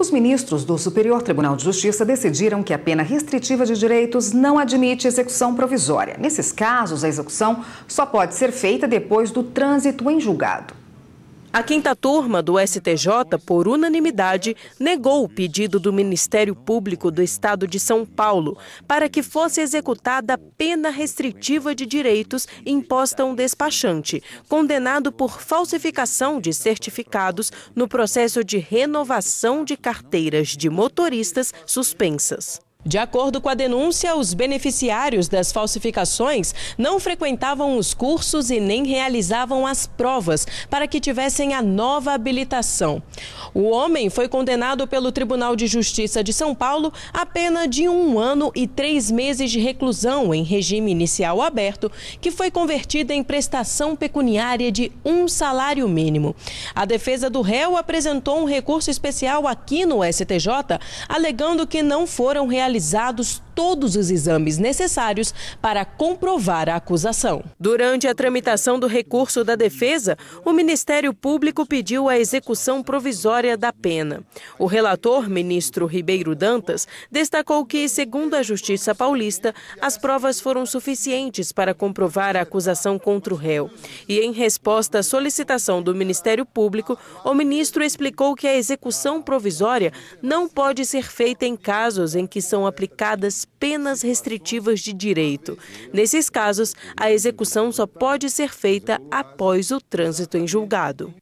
Os ministros do Superior Tribunal de Justiça decidiram que a pena restritiva de direitos não admite execução provisória. Nesses casos, a execução só pode ser feita depois do trânsito em julgado. A quinta turma do STJ, por unanimidade, negou o pedido do Ministério Público do Estado de São Paulo para que fosse executada a pena restritiva de direitos imposta a um despachante, condenado por falsificação de certificados no processo de renovação de carteiras de motoristas suspensas. De acordo com a denúncia, os beneficiários das falsificações não frequentavam os cursos e nem realizavam as provas para que tivessem a nova habilitação. O homem foi condenado pelo Tribunal de Justiça de São Paulo a pena de um ano e três meses de reclusão em regime inicial aberto, que foi convertida em prestação pecuniária de um salário mínimo. A defesa do réu apresentou um recurso especial aqui no STJ, alegando que não foram realizados realizados todos os exames necessários para comprovar a acusação. Durante a tramitação do recurso da defesa, o Ministério Público pediu a execução provisória da pena. O relator, ministro Ribeiro Dantas, destacou que, segundo a Justiça Paulista, as provas foram suficientes para comprovar a acusação contra o réu. E, em resposta à solicitação do Ministério Público, o ministro explicou que a execução provisória não pode ser feita em casos em que são aplicadas penas restritivas de direito. Nesses casos, a execução só pode ser feita após o trânsito em julgado.